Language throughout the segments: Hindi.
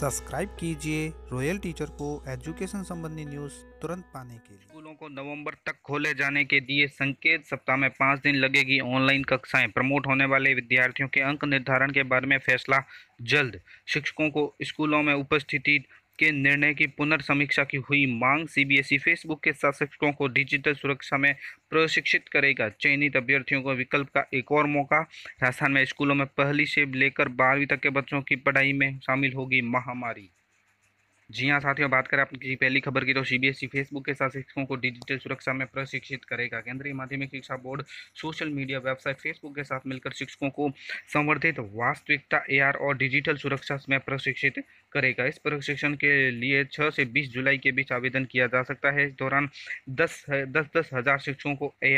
सब्सक्राइब कीजिए रॉयल टीचर को एजुकेशन संबंधी न्यूज तुरंत पाने के लिए स्कूलों को नवंबर तक खोले जाने के दिए संकेत सप्ताह में पाँच दिन लगेगी ऑनलाइन कक्षाएं प्रमोट होने वाले विद्यार्थियों के अंक निर्धारण के बारे में फैसला जल्द शिक्षकों को स्कूलों में उपस्थिति के निर्णय की पुनर्समीक्षा की हुई मांग सीबीएसई फेसबुक e के शासकों को डिजिटल सुरक्षा में प्रशिक्षित करेगा चयनित अभ्यर्थियों को विकल्प का एक और मौका राजस्थान में स्कूलों में पहली से लेकर बारहवीं तक के बच्चों की पढ़ाई में शामिल होगी महामारी जी हाँ साथियों बात करें आपकी पहली खबर की तो सीबीएसई फेसबुक e के साथ शिक्षकों को डिजिटल सुरक्षा में प्रशिक्षित करेगा केंद्रीय माध्यमिक शिक्षा board social media website Facebook के साथ मिलकर शिक्षकों को संवर्धित वास्तविकता एआर और डिजिटल सुरक्षा में प्रशिक्षित करेगा इस प्रशिक्षण के लिए छः से बीस जुलाई के बीच आवेदन किया जा सकता है इस दौरान दस दस दस हज़ार शिक्षकों को ए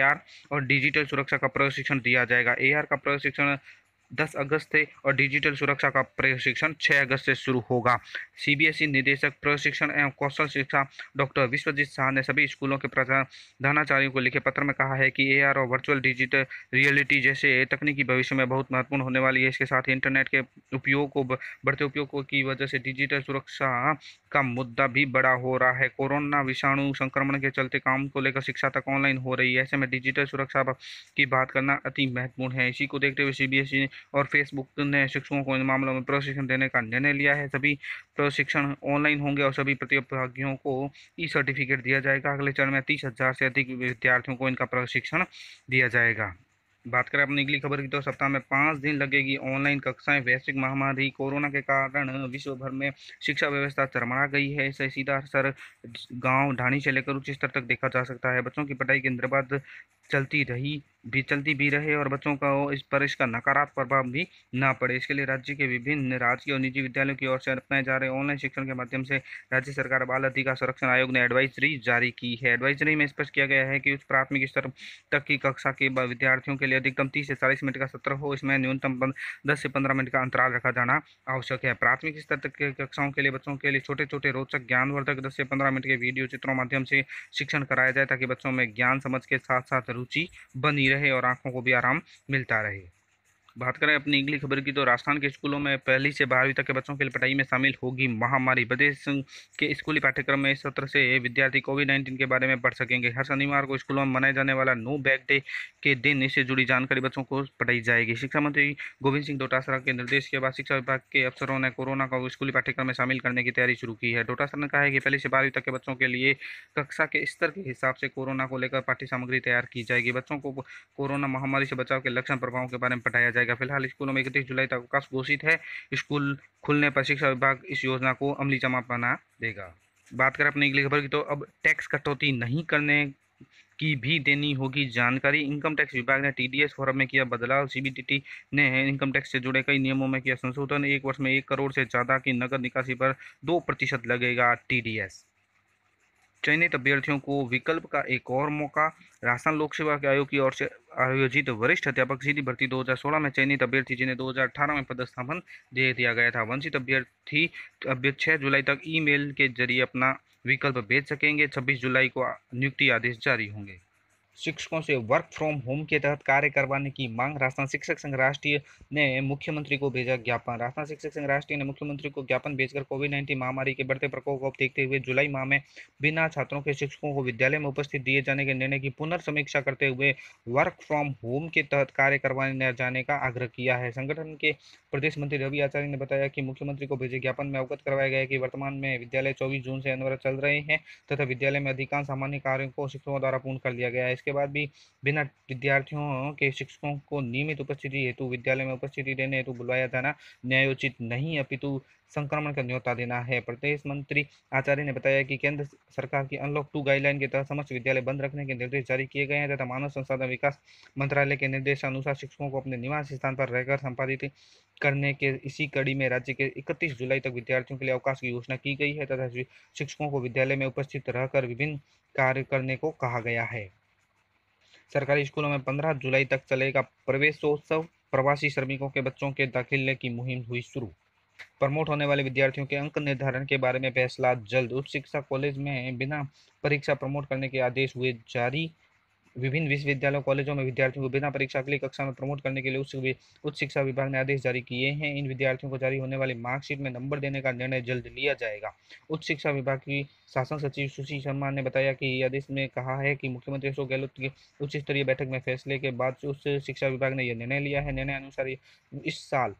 और डिजिटल सुरक्षा का प्रशिक्षण दिया जाएगा ए का प्रशिक्षण दस अगस्त से और डिजिटल सुरक्षा का प्रशिक्षण छः अगस्त से शुरू होगा सीबीएसई e निदेशक प्रशिक्षण एवं कौशल शिक्षा डॉक्टर विश्वजीत शाह ने सभी स्कूलों के प्रधानाचार्यों को लिखे पत्र में कहा है कि ए और वर्चुअल डिजिटल रियलिटी जैसे तकनीकी भविष्य में बहुत महत्वपूर्ण होने वाली है इसके साथ ही इंटरनेट के उपयोग को बढ़ते उपयोग की वजह से डिजिटल सुरक्षा का मुद्दा भी बड़ा हो रहा है कोरोना विषाणु संक्रमण के चलते काम को लेकर शिक्षा तक ऑनलाइन हो रही है ऐसे में डिजिटल सुरक्षा की बात करना अति महत्वपूर्ण है इसी को देखते हुए सी और फेसबुक ने शिक्षकों को इन मामलों में प्रशिक्षण देने का निर्णय लिया है सभी प्रशिक्षण ऑनलाइन होंगे और सभी प्रतिभागियों को ई सर्टिफिकेट दिया जाएगा अगले चरण में तीस हज़ार से अधिक विद्यार्थियों को इनका प्रशिक्षण दिया जाएगा बात करें अपनी अगली खबर की तो सप्ताह में पाँच दिन लगेगी ऑनलाइन कक्षाएं वैश्विक महामारी कोरोना के कारण विश्व भर में शिक्षा व्यवस्था चरमरा गई है इसे सीधा असर गांव ढाणी से लेकर उच्च स्तर तक देखा जा सकता है बच्चों की पढ़ाई के इंद्रबाद चलती रही भी चलती भी रहे और बच्चों का इस पर इसका नकारात्मक प्रभाव भी ना पड़े इसके लिए राज्य के विभिन्न राजकीय और निजी विद्यालयों की ओर से अपनाए जा रहे ऑनलाइन शिक्षण के माध्यम से राज्य सरकार बाल अधिकार संरक्षण आयोग ने एडवाइजरी जारी की है एडवाइजरी में स्पष्ट किया गया है कि उच्च प्राथमिक स्तर तक की कक्षा के विद्यार्थियों के लिए अधिकतम तीस से चालीस मिनट का सत्र हो इसमें न्यूनतम दस से पंद्रह मिनट का अंतराल रखा जाना आवश्यक है प्राथमिक स्तर तक की कक्षाओं के लिए बच्चों के लिए छोटे छोटे रोचक ज्ञानवर्धक दस से पंद्रह मिनट के वीडियो चित्रों माध्यम से शिक्षण कराया जाए ताकि बच्चों में ज्ञान समझ के साथ साथ रुचि बनी रहे रहे और आँखों को भी आराम मिलता रहे बात करें अपनी अगली खबर की तो राजस्थान के स्कूलों में पहली से बारहवीं तक के बच्चों के लिए पढ़ाई में शामिल होगी महामारी प्रदेश के स्कूली पाठ्यक्रम में इस सत्र से विद्यार्थी कोविड नाइन्टीन के बारे में पढ़ सकेंगे हर शनिवार को स्कूलों में मनाया जाने वाला नो बैग डे के दिन इससे जुड़ी जानकारी बच्चों को पढ़ाई जाएगी शिक्षा मंत्री गोविंद सिंह डोटासरा के निर्देश के बाद शिक्षा विभाग के अफसरों ने कोरोना को स्कूली पाठ्यक्रम में शामिल करने की तैयारी शुरू की है डोटासरा ने कहा है कि पहली से बारहवीं तक के बच्चों के लिए कक्षा के स्तर के हिसाब से कोरोना को लेकर पाठ्य सामग्री तैयार की जाएगी बच्चों को कोरोना महामारी से बचाव के लक्षण प्रभावों के बारे में पढ़ाया जाएगा जाएगा फिलहाल स्कूलों में इकतीस जुलाई तक अवकाश घोषित है स्कूल खुलने पर शिक्षा विभाग इस योजना को अमली जमा बना देगा बात करें अपनी अगली खबर की तो अब टैक्स कटौती नहीं करने की भी देनी होगी जानकारी इनकम टैक्स विभाग ने टीडीएस फॉर्म में किया बदलाव सीबीटीटी ने इनकम टैक्स से जुड़े कई नियमों में किया संशोधन एक वर्ष में एक करोड़ से ज़्यादा की नकद निकासी पर दो प्रतिशत लगेगा टीडीएस चयनित अभ्यर्थियों को विकल्प का एक और मौका राजस्थान लोक सेवा के आयोग की ओर से आयोजित वरिष्ठ अध्यापक सीधी भर्ती 2016 में चयनित अभ्यर्थी जिन्हें 2018 में पदस्थापन दे दिया गया था वंचित अभ्यर्थी अभ्यर्थ छः जुलाई तक ईमेल के जरिए अपना विकल्प भेज सकेंगे छब्बीस जुलाई को नियुक्ति आदेश जारी होंगे शिक्षकों से वर्क फ्रॉम होम के तहत कार्य करवाने की मांग राजस्थान शिक्षक संघ राष्ट्रीय ने मुख्यमंत्री को भेजा ज्ञापन राजस्थान शिक्षक संघ राष्ट्रीय ने मुख्यमंत्री को ज्ञापन भेजकर कोविड नाइन्टीन महामारी के बढ़ते प्रकोप को देखते हुए जुलाई माह में बिना छात्रों के शिक्षकों को विद्यालय में उपस्थित दिए जाने के निर्णय की पुनर्समीक्षा करते हुए वर्क फ्रॉम होम के तहत कार्य करवाने जाने का आग्रह किया है संगठन के प्रदेश मंत्री रवि आचार्य ने बताया कि मुख्यमंत्री को भेजे ज्ञापन में अवगत करवाया गया कि वर्तमान में विद्यालय चौबीस जून से अनवर चल रहे हैं तथा विद्यालय में अधिकांश सामान्य कार्यों को शिक्षकों द्वारा पूर्ण कर लिया गया है इसके बाद भी बिना विद्यार्थियों के शिक्षकों को नियमित उपस्थिति हेतु विद्यालय में उपस्थिति देने हेतु बुलवाया जाना न्यायोचित नहीं अपितु संक्रमण का न्योता देना है प्रदेश मंत्री आचार्य ने बताया कि केंद्र सरकार की अनलॉक टू गाइडलाइन के तहत समस्त विद्यालय बंद रखने के निर्देश जारी किए गए हैं तथा मानव संसाधन विकास मंत्रालय के निर्देशानुसार शिक्षकों को अपने निवास स्थान पर रहकर संपादित करने के इसी कड़ी में राज्य के 31 जुलाई तक विद्यार्थियों के लिए अवकाश की घोषणा की गई है तथा शिक्षकों को विद्यालय में उपस्थित रहकर विभिन्न कार्य करने को कहा गया है सरकारी स्कूलों में पंद्रह जुलाई तक चलेगा प्रवेशोत्सव प्रवासी श्रमिकों के बच्चों के दाखिले की मुहिम हुई शुरू प्रमोट होने वाले विद्यार्थियों के अंक निर्धारण के बारे में फैसला जल्द उच्च शिक्षा कॉलेज में बिना परीक्षा प्रमोट करने के आदेश हुए जारी विभिन्न विश्वविद्यालयों कॉलेजों में विद्यार्थियों को बिना परीक्षा के लिए कक्षा में प्रमोट करने के लिए उच्च उच्च शिक्षा विभाग ने आदेश जारी किए हैं इन विद्यार्थियों को जारी होने वाली मार्कशीट में नंबर देने का निर्णय जल्द लिया जाएगा उच्च शिक्षा विभाग की शासन सचिव सुशील शर्मा ने बताया कि आदेश में कहा है कि मुख्यमंत्री अशोक गहलोत की उच्च स्तरीय बैठक में फैसले के बाद उच्च शिक्षा विभाग ने यह निर्णय लिया है निर्णय अनुसार इस साल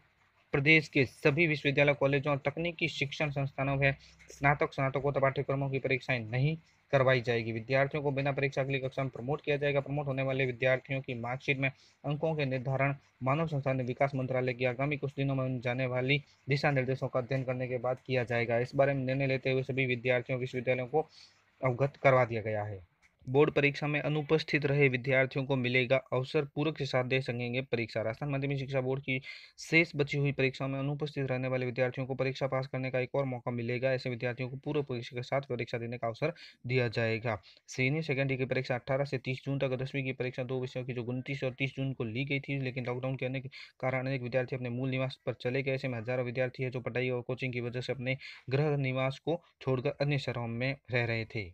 प्रदेश के सभी विश्वविद्यालय कॉलेजों और तकनीकी शिक्षण संस्थानों में स्नातक स्नातकोत्तर पाठ्यक्रमों की परीक्षाएं नहीं करवाई जाएगी विद्यार्थियों को बिना परीक्षा अगली कक्षा में प्रमोट किया जाएगा प्रमोट होने वाले विद्यार्थियों की मार्कशीट में अंकों के निर्धारण मानव संसाधन विकास मंत्रालय की आगामी कुछ दिनों में जाने वाली दिशा निर्देशों का अध्ययन करने के बाद किया जाएगा इस बारे में निर्णय लेते हुए सभी विद्यार्थियों विश्वविद्यालयों को अवगत करवा दिया गया है बोर्ड परीक्षा में अनुपस्थित रहे विद्यार्थियों को मिलेगा अवसर पूरक के साथ दे सकेंगे परीक्षा राजस्थान माध्यमिक शिक्षा बोर्ड की शेष बची हुई परीक्षाओं में अनुपस्थित रहने वाले विद्यार्थियों को परीक्षा पास करने का एक और मौका मिलेगा ऐसे विद्यार्थियों को पूर्व परीक्षा के साथ परीक्षा देने का अवसर दिया जाएगा सीनियर सेकेंडरी की परीक्षा अट्ठारह से तीस जून तक दसवीं की परीक्षा दो विषयों की जो उनतीस और तीस जून को ली गई थी लेकिन लॉकडाउन के अनेक कारण अनेक विद्यार्थी अपने मूल निवास पर चले गए ऐसे में हजारों विद्यार्थी है जो पढ़ाई और कोचिंग की वजह से अपने गृह निवास को छोड़कर अन्य शहरों में रह रहे थे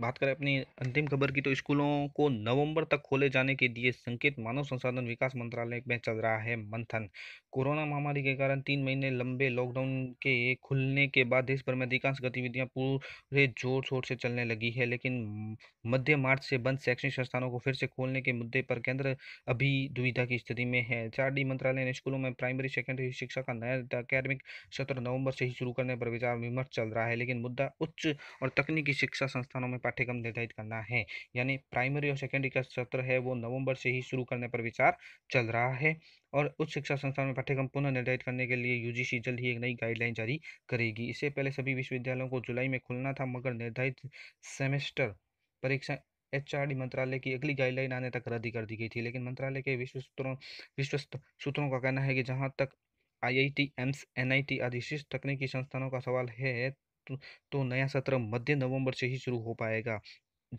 बात करें अपनी अंतिम खबर की तो स्कूलों को नवंबर तक खोले जाने के दिए संकेत मानव संसाधन विकास मंत्रालय में चल रहा है मंथन कोरोना महामारी के कारण तीन महीने लंबे लॉकडाउन के खुलने के बाद देश भर में अधिकांश गतिविधियां पूरे जोर शोर से चलने लगी है लेकिन मध्य मार्च से बंद शैक्षणिक संस्थानों को फिर से खोलने के मुद्दे पर केंद्र अभी दुविधा की स्थिति में है चार मंत्रालय ने स्कूलों में प्राइमरी सेकेंडरी शिक्षा का नया अकेडमिक सत्र नवम्बर से ही शुरू करने पर विचार विमर्श चल रहा है लेकिन मुद्दा उच्च और तकनीकी शिक्षा संस्थानों में पाठ्यक्रम निर्धारित करना है यानी प्राइमरी और सेकेंडरी का सत्र है वो नवंबर से ही शुरू करने पर विचार चल रहा है और उच्च शिक्षा संस्थान में पाठ्यक्रम पुनः निर्धारित करने के लिए यूजीसी जल्द ही एक नई गाइडलाइन जारी करेगी इससे पहले सभी विश्वविद्यालयों को जुलाई में खुलना था मगर निर्धारित सेमेस्टर परीक्षा एच मंत्रालय की अगली गाइडलाइन आने तक रद्द कर दी गई थी लेकिन मंत्रालय के विश्व सूत्रों विश्वस्त सूत्रों का कहना है कि जहां तक आईआईटी एम्स एनआईटी आदि शीर्ष तकनीकी संस्थानों का सवाल है तो, तो नया सत्र मध्य नवंबर से ही शुरू हो पाएगा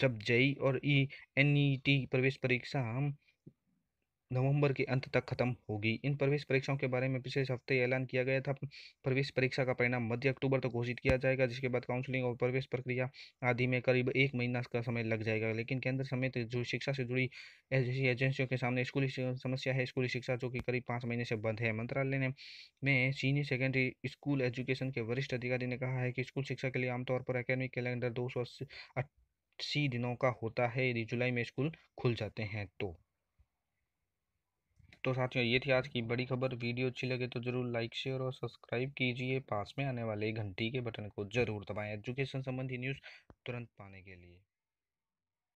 जब जेई और ई एन ई टी प्रवेश परीक्षा नवंबर के अंत तक खत्म होगी इन प्रवेश परीक्षाओं के बारे में पिछले हफ्ते ऐलान किया गया था प्रवेश परीक्षा का परिणाम मध्य अक्टूबर तक तो घोषित किया जाएगा जिसके बाद काउंसलिंग और प्रवेश प्रक्रिया आदि में करीब एक महीना का समय लग जाएगा लेकिन केंद्र समेत जो शिक्षा से जुड़ी ऐसी एजेंसियों के सामने स्कूली समस्या है स्कूली शिक्षा जो कि करीब पाँच महीने से बंद है मंत्रालय ने में सीनियर सेकेंडरी स्कूल एजुकेशन के वरिष्ठ अधिकारी ने कहा है कि स्कूल शिक्षा के लिए आमतौर पर अकेडमिक कैलेंडर दो सौ अस्सी दिनों का होता है यदि जुलाई में स्कूल खुल जाते हैं तो तो साथियों ये थी आज की बड़ी खबर वीडियो अच्छी लगे तो जरूर लाइक शेयर और सब्सक्राइब कीजिए पास में आने वाले घंटी के बटन को जरूर दबाएं एजुकेशन संबंधी न्यूज़ तुरंत पाने के लिए